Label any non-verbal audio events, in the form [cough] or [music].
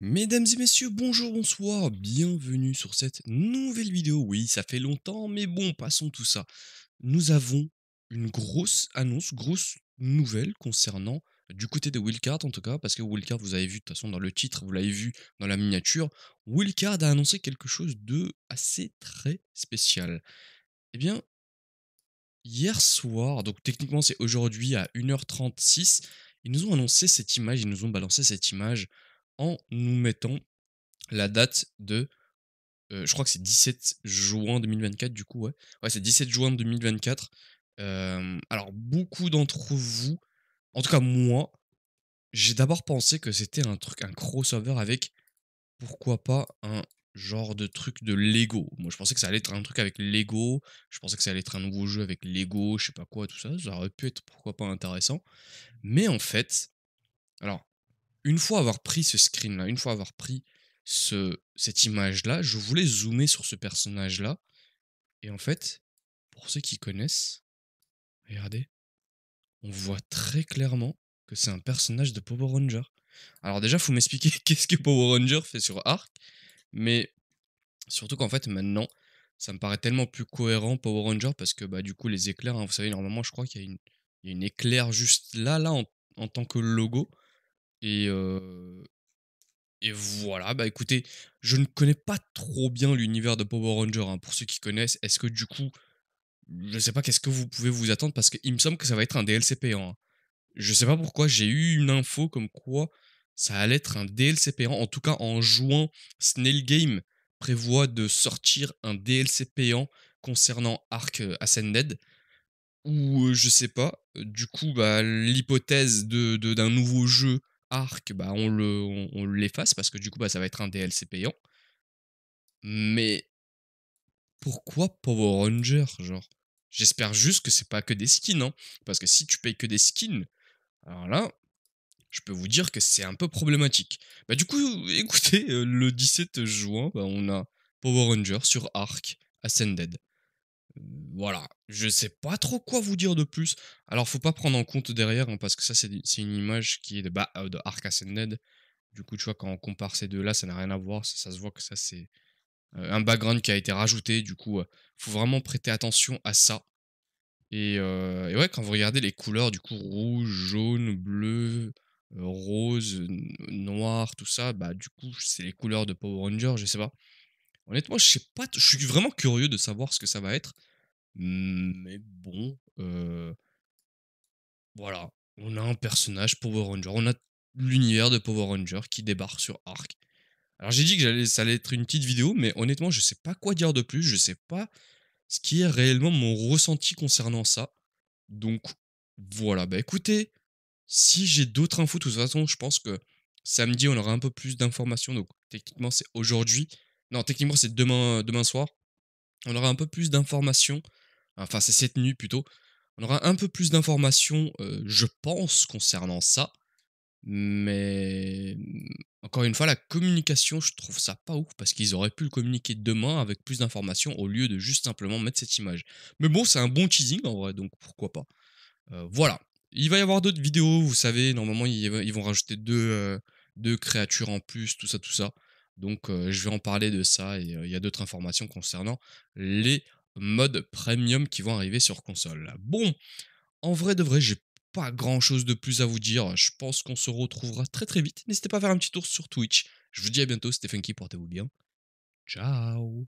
Mesdames et messieurs, bonjour, bonsoir, bienvenue sur cette nouvelle vidéo. Oui, ça fait longtemps, mais bon, passons tout ça. Nous avons une grosse annonce, grosse nouvelle concernant du côté de Willcard en tout cas, parce que Willcard, vous avez vu de toute façon dans le titre, vous l'avez vu dans la miniature, Willcard a annoncé quelque chose de assez très spécial. Eh bien, hier soir, donc techniquement c'est aujourd'hui à 1h36, ils nous ont annoncé cette image, ils nous ont balancé cette image en nous mettant la date de. Euh, je crois que c'est 17 juin 2024, du coup, ouais. Ouais, c'est 17 juin 2024. Euh, alors, beaucoup d'entre vous, en tout cas moi, j'ai d'abord pensé que c'était un truc, un crossover avec, pourquoi pas, un genre de truc de Lego. Moi, je pensais que ça allait être un truc avec Lego. Je pensais que ça allait être un nouveau jeu avec Lego, je sais pas quoi, tout ça. Ça aurait pu être, pourquoi pas, intéressant. Mais en fait, alors, une fois avoir pris ce screen-là, une fois avoir pris ce, cette image-là, je voulais zoomer sur ce personnage-là. Et en fait, pour ceux qui connaissent, regardez, on voit très clairement que c'est un personnage de Power Ranger. Alors déjà, faut m'expliquer [laughs] qu'est-ce que Power Ranger fait sur Arc, mais surtout qu'en fait maintenant, ça me paraît tellement plus cohérent Power Ranger parce que bah du coup les éclairs, hein, vous savez normalement je crois qu'il y, a une éclair juste là là en tant que logo, et, et voilà, bah écoutez, je ne connais pas trop bien l'univers de Power Ranger. Hein, pour ceux qui connaissent, est-ce que du coup, je ne sais pas qu'est-ce que vous pouvez vous attendre parce qu'il me semble que ça va être un DLC payant. Hein. Je ne sais pas pourquoi, j'ai eu une info comme quoi ça allait être un DLC payant. En tout cas, en juin, Snail Game prévoit de sortir un DLC payant concernant Arc euh, Ascended. Ou je sais pas, du coup, bah, l'hypothèse d'un de, d'un nouveau jeu Arc, bah, on le, on, l'efface parce que du coup, bah, ça va être un DLC payant. Mais pourquoi Power Ranger, genre J'espère juste que c'est pas que des skins, hein. Parce que si tu payes que des skins, alors là, je peux vous dire que c'est un peu problématique. Bah du coup, [laughs] écoutez, euh, le 17 juin, bah, on a Power Ranger sur Arc Ascended voilà, je sais pas trop quoi vous dire de plus. Alors, faut pas prendre en compte derrière, hein, parce que ça, c'est une image qui est de, bah, euh, de Arc Ascended. Du coup, tu vois, quand on compare ces deux-là, ça n'a rien à voir. Ça, se voit que ça, c'est euh, un background qui a été rajouté. Du coup, euh, faut vraiment prêter attention à ça. Et, ouais, quand vous regardez les couleurs, du coup, rouge, jaune, bleu, rose, noir, tout ça, bah, du coup, c'est les couleurs de Power Ranger, je sais pas. Honnêtement, je sais pas, je suis vraiment curieux de savoir ce que ça va être. Mmh, mais bon, voilà, on a un personnage Power Ranger, on a l'univers de Power Ranger qui débarque sur Arc. Alors j'ai dit que ça allait être une petite vidéo, mais honnêtement, je sais pas quoi dire de plus, je sais pas ce qui est réellement mon ressenti concernant ça. Donc voilà, bah écoutez, si j'ai d'autres infos, de toute façon, je pense que samedi, on aura un peu plus d'informations. Donc techniquement, c'est aujourd'hui. Non, techniquement, c'est demain, demain soir. On aura un peu plus d'informations enfin c'est cette nuit plutôt. On aura un peu plus d'informations, euh, je pense, concernant ça. Mais mmh, encore une fois, la communication, je trouve ça pas ouf parce qu'ils auraient pu le communiquer demain avec plus d'informations au lieu de juste simplement mettre cette image. Mais bon, c'est un bon teasing en vrai, donc pourquoi pas. Euh, voilà. Il va y avoir d'autres vidéos, vous savez, normalement ils vont rajouter deux, euh, deux créatures en plus, tout ça, tout ça. Donc je vais en parler de ça et il y a d'autres informations concernant les mode premium qui vont arriver sur console. Bon, en vrai de vrai, j'ai pas grand chose de plus à vous dire. Je pense qu'on se retrouvera très très vite. N'hésitez pas à faire un petit tour sur Twitch. Je vous dis à bientôt, c'était Funky, portez-vous bien. Ciao